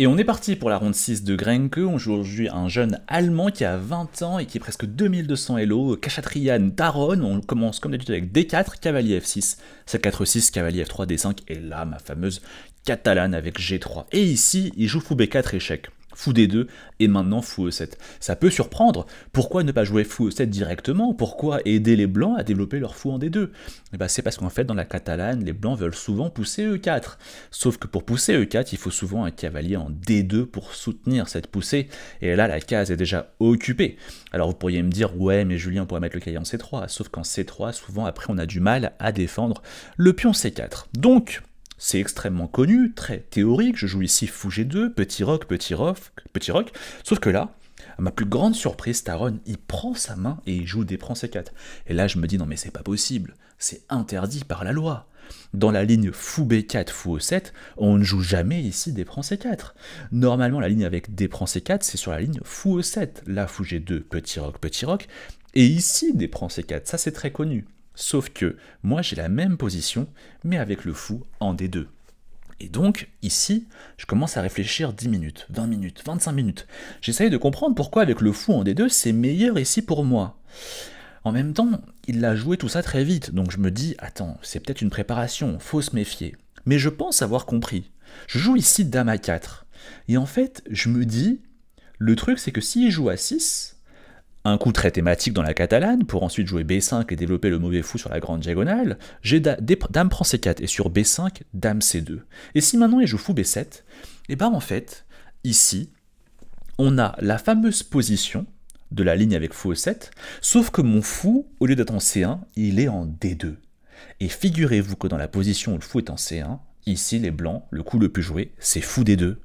Et on est parti pour la ronde 6 de Grenke, on joue aujourd'hui un jeune allemand qui a 20 ans et qui est presque 2200 Elo, Kachatrian Taron, on commence comme d'habitude avec D4, cavalier f 6 c 7-4-6, cavalier F3, D5, et là ma fameuse catalane avec G3. Et ici, il joue fou B4 échec. Fou D2 et maintenant Fou E7. Ça peut surprendre. Pourquoi ne pas jouer Fou E7 directement Pourquoi aider les Blancs à développer leur Fou en D2 eh ben, C'est parce qu'en fait, dans la catalane, les Blancs veulent souvent pousser E4. Sauf que pour pousser E4, il faut souvent un cavalier en D2 pour soutenir cette poussée. Et là, la case est déjà occupée. Alors vous pourriez me dire, ouais, mais Julien, on pourrait mettre le cavalier en C3. Sauf qu'en C3, souvent après, on a du mal à défendre le pion C4. Donc, c'est extrêmement connu, très théorique. Je joue ici fou g 2, petit rock, petit rock, petit rock. Sauf que là, à ma plus grande surprise, Taron, il prend sa main et il joue des prends C4. Et là, je me dis, non mais c'est pas possible, c'est interdit par la loi. Dans la ligne fou B4, fou O7, on ne joue jamais ici des prends C4. Normalement, la ligne avec des prends C4, c'est sur la ligne fou O7. Là, fou G2, petit rock, petit rock. Et ici, des prends C4, ça c'est très connu. Sauf que moi j'ai la même position, mais avec le fou en D2. Et donc, ici, je commence à réfléchir 10 minutes, 20 minutes, 25 minutes. J'essaye de comprendre pourquoi avec le fou en D2, c'est meilleur ici pour moi. En même temps, il a joué tout ça très vite, donc je me dis, attends, c'est peut-être une préparation, faut se méfier. Mais je pense avoir compris. Je joue ici dame à 4. Et en fait, je me dis, le truc c'est que s'il joue à 6, un coup très thématique dans la catalane, pour ensuite jouer B5 et développer le mauvais fou sur la grande diagonale, j'ai dame prend C4, et sur B5, dame C2. Et si maintenant il joue fou B7, et eh ben en fait, ici, on a la fameuse position de la ligne avec fou E7, sauf que mon fou, au lieu d'être en C1, il est en D2. Et figurez-vous que dans la position où le fou est en C1, ici les blancs, le coup le plus joué, c'est fou D2.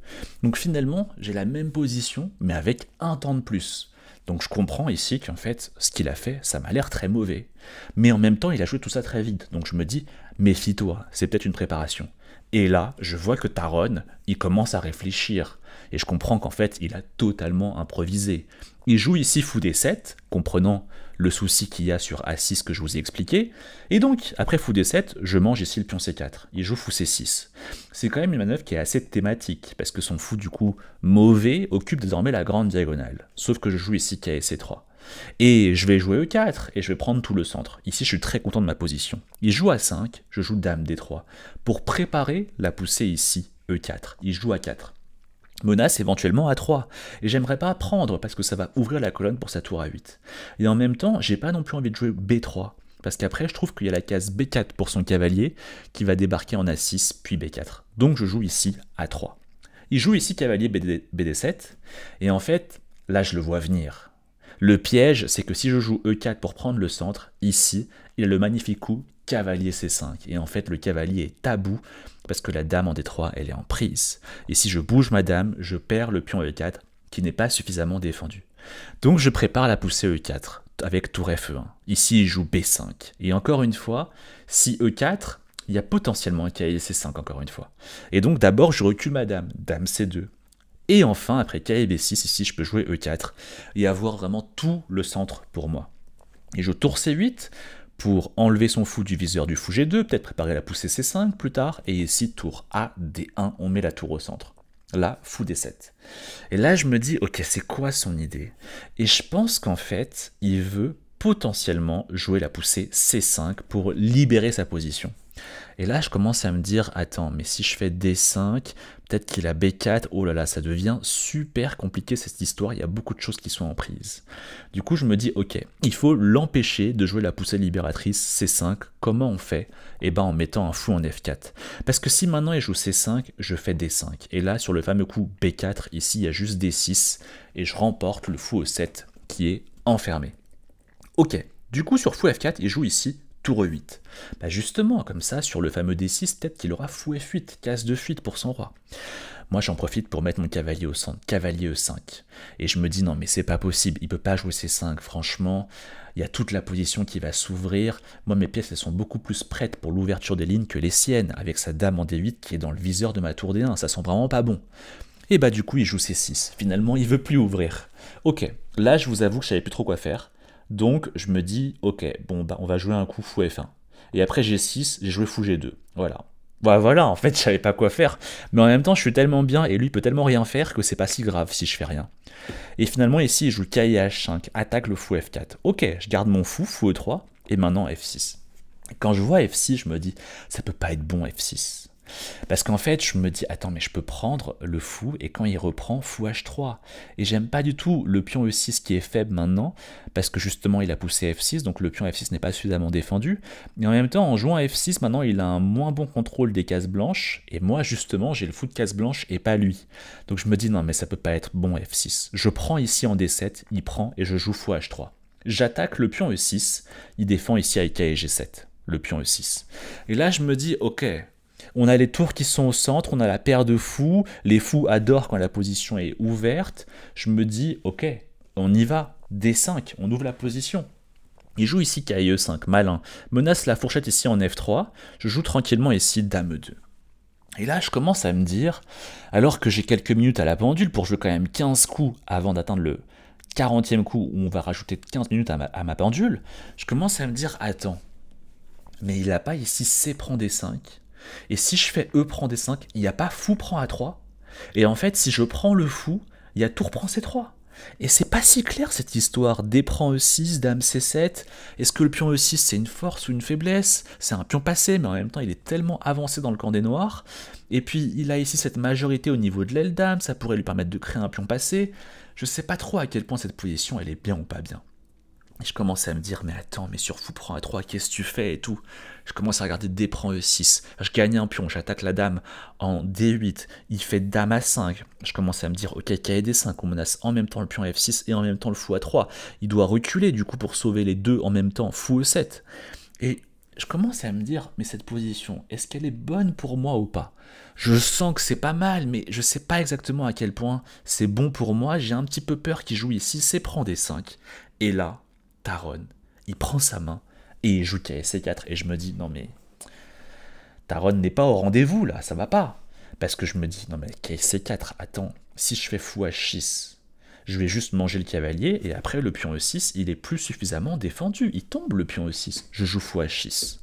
Donc finalement, j'ai la même position, mais avec un temps de plus. Donc je comprends ici qu'en fait, ce qu'il a fait, ça m'a l'air très mauvais. Mais en même temps, il a joué tout ça très vite. Donc je me dis, méfie-toi, c'est peut-être une préparation. Et là, je vois que Taron, il commence à réfléchir. Et je comprends qu'en fait, il a totalement improvisé. Il joue ici fou d 7, comprenant le souci qu'il y a sur A6 que je vous ai expliqué. Et donc, après fou D7, je mange ici le pion C4. Il joue fou C6. C'est quand même une manœuvre qui est assez thématique, parce que son fou, du coup, mauvais, occupe désormais la grande diagonale. Sauf que je joue ici K C3. Et je vais jouer E4, et je vais prendre tout le centre. Ici, je suis très content de ma position. Il joue A5, je joue Dame D3, pour préparer la poussée ici, E4. Il joue A4 menace éventuellement a 3. Et j'aimerais pas prendre parce que ça va ouvrir la colonne pour sa tour à 8. Et en même temps, j'ai pas non plus envie de jouer B3 parce qu'après je trouve qu'il y a la case B4 pour son cavalier qui va débarquer en A6 puis B4. Donc je joue ici A3. Il joue ici cavalier BD, 7 et en fait, là je le vois venir. Le piège, c'est que si je joue E4 pour prendre le centre, ici, il a le magnifique coup cavalier C5. Et en fait, le cavalier est tabou parce que la dame en D3, elle est en prise. Et si je bouge ma dame, je perds le pion E4 qui n'est pas suffisamment défendu. Donc je prépare la poussée E4 avec tour F1. Ici, il joue B5. Et encore une fois, si E4, il y a potentiellement un cahier C5 encore une fois. Et donc d'abord, je recule ma dame. Dame C2. Et enfin, après et B6, ici, je peux jouer E4 et avoir vraiment tout le centre pour moi. Et je tour C8, pour enlever son fou du viseur du fou G2, peut-être préparer la poussée C5 plus tard, et ici tour A, D1, on met la tour au centre. Là, fou D7. Et là, je me dis, ok, c'est quoi son idée Et je pense qu'en fait, il veut potentiellement jouer la poussée C5 pour libérer sa position. Et là, je commence à me dire, attends, mais si je fais D5, peut-être qu'il a B4, oh là là, ça devient super compliqué cette histoire, il y a beaucoup de choses qui sont en prise. Du coup, je me dis, ok, il faut l'empêcher de jouer la poussée libératrice C5, comment on fait Eh ben en mettant un fou en F4. Parce que si maintenant il joue C5, je fais D5. Et là, sur le fameux coup B4, ici, il y a juste D6, et je remporte le fou au 7 qui est enfermé. Ok, du coup, sur fou F4, il joue ici tour e 8. Bah justement, comme ça, sur le fameux D6, peut-être qu'il aura fouet fuite, casse de fuite pour son roi. Moi, j'en profite pour mettre mon cavalier au centre, cavalier E5. Et je me dis, non, mais c'est pas possible, il peut pas jouer C5, franchement. Il y a toute la position qui va s'ouvrir. Moi, mes pièces, elles sont beaucoup plus prêtes pour l'ouverture des lignes que les siennes, avec sa dame en D8 qui est dans le viseur de ma tour D1. Ça sent vraiment pas bon. Et bah, du coup, il joue C6. Finalement, il veut plus ouvrir. Ok, là, je vous avoue que je savais plus trop quoi faire. Donc je me dis, ok, bon, bah, on va jouer un coup fou F1. Et après G6, j'ai joué fou G2. Voilà. Bah, voilà, en fait, je savais pas quoi faire. Mais en même temps, je suis tellement bien et lui peut tellement rien faire que c'est pas si grave si je fais rien. Et finalement, ici, je joue K 5 attaque le fou F4. Ok, je garde mon fou, fou E3, et maintenant F6. Quand je vois F6, je me dis, ça peut pas être bon F6. Parce qu'en fait, je me dis, attends, mais je peux prendre le fou, et quand il reprend, fou h3. Et j'aime pas du tout le pion e6 qui est faible maintenant, parce que justement, il a poussé f6, donc le pion f6 n'est pas suffisamment défendu. et en même temps, en jouant f6, maintenant, il a un moins bon contrôle des cases blanches, et moi, justement, j'ai le fou de cases blanche et pas lui. Donc je me dis, non, mais ça peut pas être bon f6. Je prends ici en d7, il prend, et je joue fou h3. J'attaque le pion e6, il défend ici avec k et g7, le pion e6. Et là, je me dis, ok, on a les tours qui sont au centre, on a la paire de fous. Les fous adorent quand la position est ouverte. Je me dis, ok, on y va. D5, on ouvre la position. Il joue ici ke 5 malin. Menace la fourchette ici en F3. Je joue tranquillement ici Dame 2. Et là, je commence à me dire, alors que j'ai quelques minutes à la pendule pour jouer quand même 15 coups avant d'atteindre le 40e coup où on va rajouter 15 minutes à ma, à ma pendule, je commence à me dire, attends, mais il n'a pas ici C prend D5 et si je fais E prend D5, il n'y a pas fou prend A3. Et en fait, si je prends le fou, il y a tour prend C3. Et c'est pas si clair cette histoire. D prend E6, Dame C7. Est-ce que le pion E6 c'est une force ou une faiblesse C'est un pion passé, mais en même temps il est tellement avancé dans le camp des noirs. Et puis il a ici cette majorité au niveau de l'aile Dame, ça pourrait lui permettre de créer un pion passé. Je sais pas trop à quel point cette position elle est bien ou pas bien je commence à me dire, mais attends, mais sur fou prend a 3, qu'est-ce que tu fais et tout. Je commence à regarder D prend E6. Je gagne un pion, j'attaque la dame en D8. Il fait dame à 5. Je commence à me dire, ok, d 5 on menace en même temps le pion F6 et en même temps le fou à 3. Il doit reculer du coup pour sauver les deux en même temps, fou E7. Et je commence à me dire, mais cette position, est-ce qu'elle est bonne pour moi ou pas Je sens que c'est pas mal, mais je sais pas exactement à quel point c'est bon pour moi. J'ai un petit peu peur qu'il joue ici, c'est prend d 5. Et là, Taron. Il prend sa main et il joue KSC4. Et je me dis, non mais Taron n'est pas au rendez-vous là, ça va pas. Parce que je me dis, non mais KSC4, attends, si je fais fou à 6 je vais juste manger le cavalier et après le pion E6, il est plus suffisamment défendu. Il tombe le pion E6, je joue fou H6.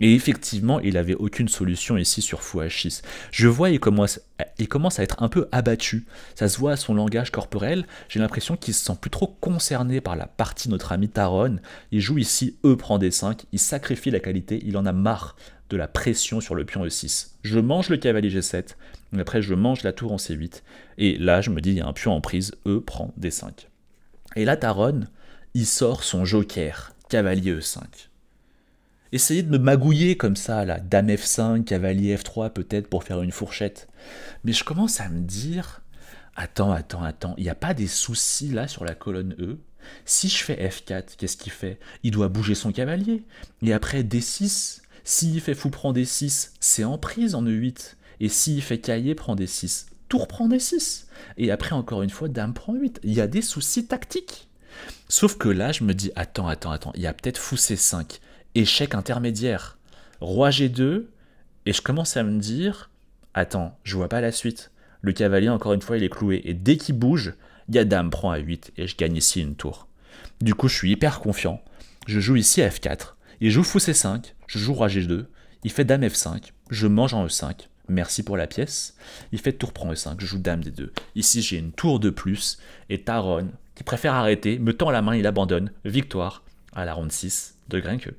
Et effectivement, il n'avait aucune solution ici sur h6 Je vois, il commence, commence à être un peu abattu. Ça se voit à son langage corporel. J'ai l'impression qu'il se sent plus trop concerné par la partie notre ami Taron. Il joue ici E prend d 5. Il sacrifie la qualité. Il en a marre de la pression sur le pion E6. Je mange le cavalier G7, après je mange la tour en C8, et là je me dis il y a un pion en prise, E prend D5. Et là Taron, il sort son joker, cavalier E5. Essayez de me magouiller comme ça, là, dame F5, cavalier F3 peut-être pour faire une fourchette. Mais je commence à me dire, attends, attends, attends, il n'y a pas des soucis là sur la colonne E Si je fais F4, qu'est-ce qu'il fait Il doit bouger son cavalier. Et après D6, s'il fait fou prend D6, c'est en prise en E8. Et s'il fait cahier, prend D6. tour prend D6. Et après, encore une fois, dame prend 8. Il y a des soucis tactiques. Sauf que là, je me dis, attends, attends, attends, il y a peut-être fou C5 échec intermédiaire. Roi G2, et je commence à me dire, attends, je vois pas la suite. Le cavalier, encore une fois, il est cloué. Et dès qu'il bouge, il y a dame prend a 8 et je gagne ici une tour. Du coup, je suis hyper confiant. Je joue ici à F4. Il joue fou C5. Je joue roi G2. Il fait dame F5. Je mange en E5. Merci pour la pièce. Il fait tour prend E5. Je joue dame D2. Ici, j'ai une tour de plus. Et Taron, qui préfère arrêter, me tend la main, il abandonne. Victoire à la ronde 6 de Grinque.